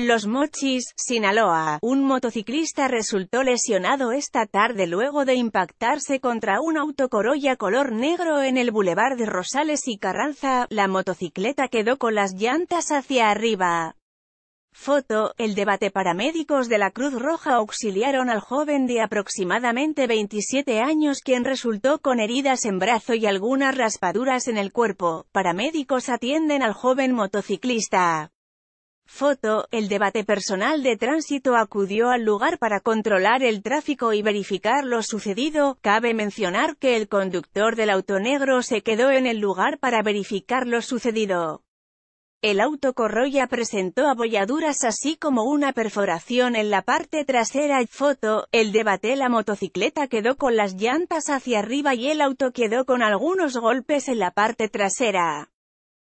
Los Mochis, Sinaloa. Un motociclista resultó lesionado esta tarde luego de impactarse contra un autocorolla color negro en el bulevar de Rosales y Carranza. La motocicleta quedó con las llantas hacia arriba. Foto, el debate paramédicos de la Cruz Roja auxiliaron al joven de aproximadamente 27 años quien resultó con heridas en brazo y algunas raspaduras en el cuerpo. Paramédicos atienden al joven motociclista. Foto, el debate personal de tránsito acudió al lugar para controlar el tráfico y verificar lo sucedido, cabe mencionar que el conductor del auto negro se quedó en el lugar para verificar lo sucedido. El auto Corroya presentó abolladuras así como una perforación en la parte trasera. Foto, el debate la motocicleta quedó con las llantas hacia arriba y el auto quedó con algunos golpes en la parte trasera.